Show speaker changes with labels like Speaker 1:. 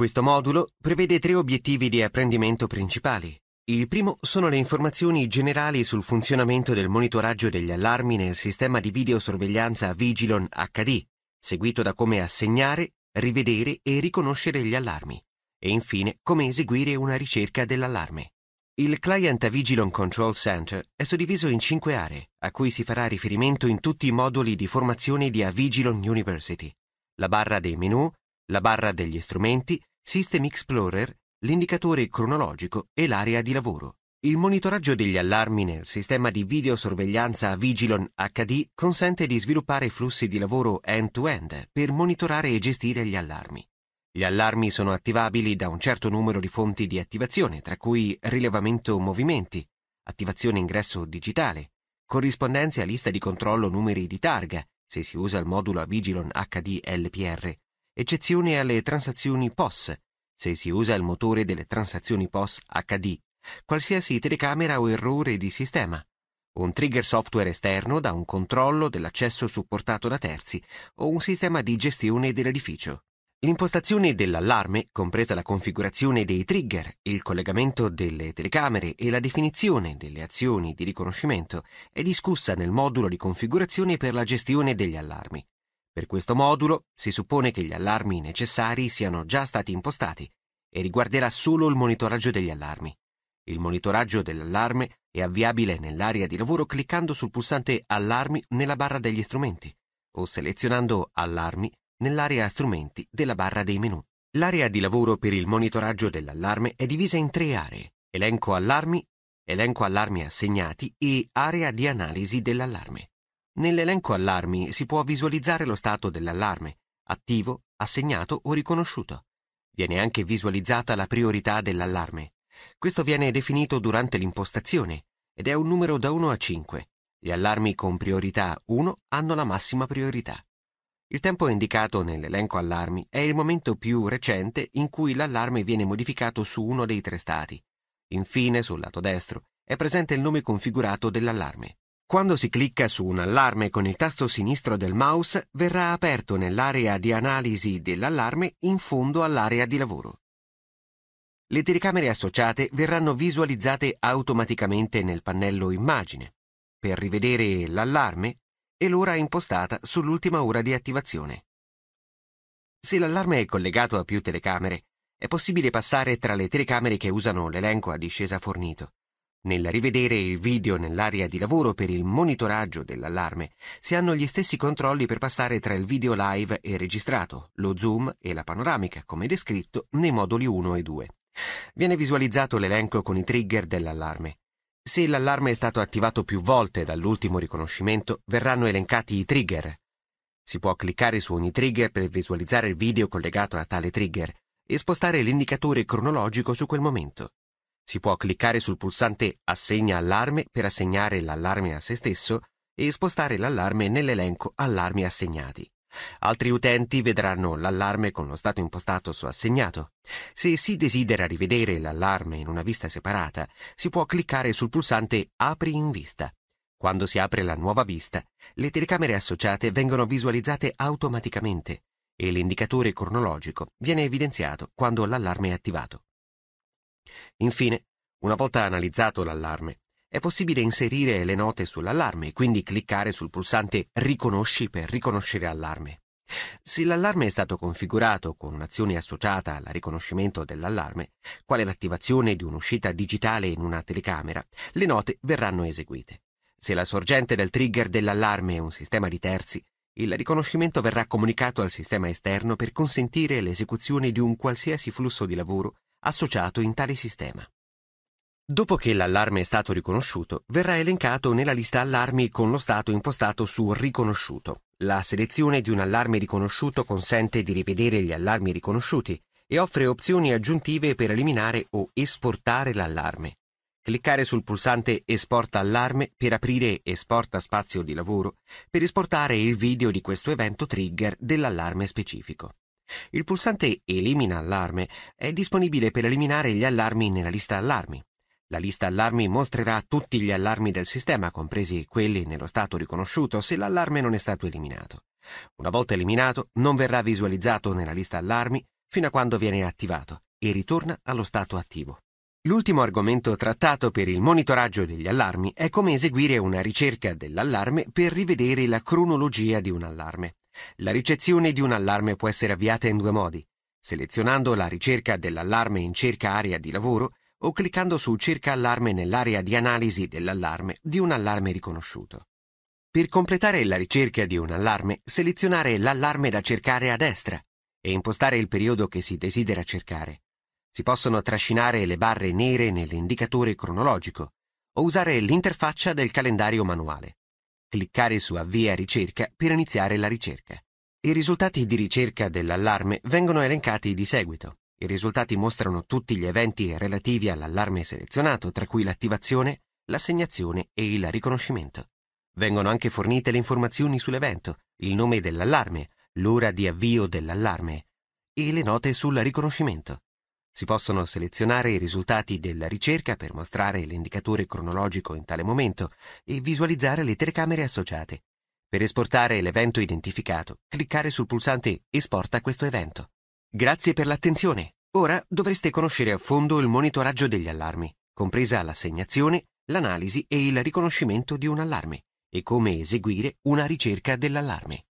Speaker 1: Questo modulo prevede tre obiettivi di apprendimento principali. Il primo sono le informazioni generali sul funzionamento del monitoraggio degli allarmi nel sistema di videosorveglianza Vigilon HD, seguito da come assegnare, rivedere e riconoscere gli allarmi, e infine come eseguire una ricerca dell'allarme. Il Client Vigilon Control Center è suddiviso in cinque aree, a cui si farà riferimento in tutti i moduli di formazione di Avigilon University. La barra dei menu, la barra degli strumenti, System Explorer, l'indicatore cronologico e l'area di lavoro. Il monitoraggio degli allarmi nel sistema di videosorveglianza Vigilon HD consente di sviluppare flussi di lavoro end-to-end per monitorare e gestire gli allarmi. Gli allarmi sono attivabili da un certo numero di fonti di attivazione, tra cui rilevamento movimenti, attivazione ingresso digitale, corrispondenze a lista di controllo numeri di targa, se si usa il modulo a Vigilon HD LPR, eccezione alle transazioni POS, se si usa il motore delle transazioni POS HD, qualsiasi telecamera o errore di sistema, un trigger software esterno da un controllo dell'accesso supportato da terzi o un sistema di gestione dell'edificio. L'impostazione dell'allarme, compresa la configurazione dei trigger, il collegamento delle telecamere e la definizione delle azioni di riconoscimento, è discussa nel modulo di configurazione per la gestione degli allarmi. Per questo modulo si suppone che gli allarmi necessari siano già stati impostati e riguarderà solo il monitoraggio degli allarmi. Il monitoraggio dell'allarme è avviabile nell'area di lavoro cliccando sul pulsante Allarmi nella barra degli strumenti o selezionando Allarmi nell'area Strumenti della barra dei menu. L'area di lavoro per il monitoraggio dell'allarme è divisa in tre aree, elenco allarmi, elenco allarmi assegnati e area di analisi dell'allarme. Nell'elenco allarmi si può visualizzare lo stato dell'allarme, attivo, assegnato o riconosciuto. Viene anche visualizzata la priorità dell'allarme. Questo viene definito durante l'impostazione ed è un numero da 1 a 5. Gli allarmi con priorità 1 hanno la massima priorità. Il tempo indicato nell'elenco allarmi è il momento più recente in cui l'allarme viene modificato su uno dei tre stati. Infine, sul lato destro, è presente il nome configurato dell'allarme. Quando si clicca su un allarme con il tasto sinistro del mouse, verrà aperto nell'area di analisi dell'allarme in fondo all'area di lavoro. Le telecamere associate verranno visualizzate automaticamente nel pannello Immagine, per rivedere l'allarme e l'ora impostata sull'ultima ora di attivazione. Se l'allarme è collegato a più telecamere, è possibile passare tra le telecamere che usano l'elenco a discesa fornito nel rivedere il video nell'area di lavoro per il monitoraggio dell'allarme, si hanno gli stessi controlli per passare tra il video live e registrato, lo zoom e la panoramica, come descritto nei moduli 1 e 2. Viene visualizzato l'elenco con i trigger dell'allarme. Se l'allarme è stato attivato più volte dall'ultimo riconoscimento, verranno elencati i trigger. Si può cliccare su ogni trigger per visualizzare il video collegato a tale trigger e spostare l'indicatore cronologico su quel momento. Si può cliccare sul pulsante Assegna allarme per assegnare l'allarme a se stesso e spostare l'allarme nell'elenco Allarmi assegnati. Altri utenti vedranno l'allarme con lo stato impostato su assegnato. Se si desidera rivedere l'allarme in una vista separata, si può cliccare sul pulsante Apri in vista. Quando si apre la nuova vista, le telecamere associate vengono visualizzate automaticamente e l'indicatore cronologico viene evidenziato quando l'allarme è attivato. Infine, una volta analizzato l'allarme, è possibile inserire le note sull'allarme e quindi cliccare sul pulsante Riconosci per riconoscere allarme. Se l'allarme è stato configurato con un'azione associata al riconoscimento dell'allarme, quale l'attivazione di un'uscita digitale in una telecamera, le note verranno eseguite. Se la sorgente del trigger dell'allarme è un sistema di terzi, il riconoscimento verrà comunicato al sistema esterno per consentire l'esecuzione di un qualsiasi flusso di lavoro associato in tale sistema. Dopo che l'allarme è stato riconosciuto, verrà elencato nella lista allarmi con lo stato impostato su riconosciuto. La selezione di un allarme riconosciuto consente di rivedere gli allarmi riconosciuti e offre opzioni aggiuntive per eliminare o esportare l'allarme. Cliccare sul pulsante Esporta allarme per aprire Esporta spazio di lavoro per esportare il video di questo evento trigger dell'allarme specifico. Il pulsante Elimina allarme è disponibile per eliminare gli allarmi nella lista allarmi. La lista allarmi mostrerà tutti gli allarmi del sistema, compresi quelli nello stato riconosciuto, se l'allarme non è stato eliminato. Una volta eliminato, non verrà visualizzato nella lista allarmi fino a quando viene attivato e ritorna allo stato attivo. L'ultimo argomento trattato per il monitoraggio degli allarmi è come eseguire una ricerca dell'allarme per rivedere la cronologia di un allarme. La ricezione di un allarme può essere avviata in due modi, selezionando la ricerca dell'allarme in cerca area di lavoro o cliccando su cerca allarme nell'area di analisi dell'allarme di un allarme riconosciuto. Per completare la ricerca di un allarme, selezionare l'allarme da cercare a destra e impostare il periodo che si desidera cercare. Si possono trascinare le barre nere nell'indicatore cronologico o usare l'interfaccia del calendario manuale cliccare su Avvia ricerca per iniziare la ricerca. I risultati di ricerca dell'allarme vengono elencati di seguito. I risultati mostrano tutti gli eventi relativi all'allarme selezionato, tra cui l'attivazione, l'assegnazione e il riconoscimento. Vengono anche fornite le informazioni sull'evento, il nome dell'allarme, l'ora di avvio dell'allarme e le note sul riconoscimento. Si possono selezionare i risultati della ricerca per mostrare l'indicatore cronologico in tale momento e visualizzare le telecamere associate. Per esportare l'evento identificato, cliccare sul pulsante Esporta questo evento. Grazie per l'attenzione. Ora dovreste conoscere a fondo il monitoraggio degli allarmi, compresa l'assegnazione, l'analisi e il riconoscimento di un allarme, e come eseguire una ricerca dell'allarme.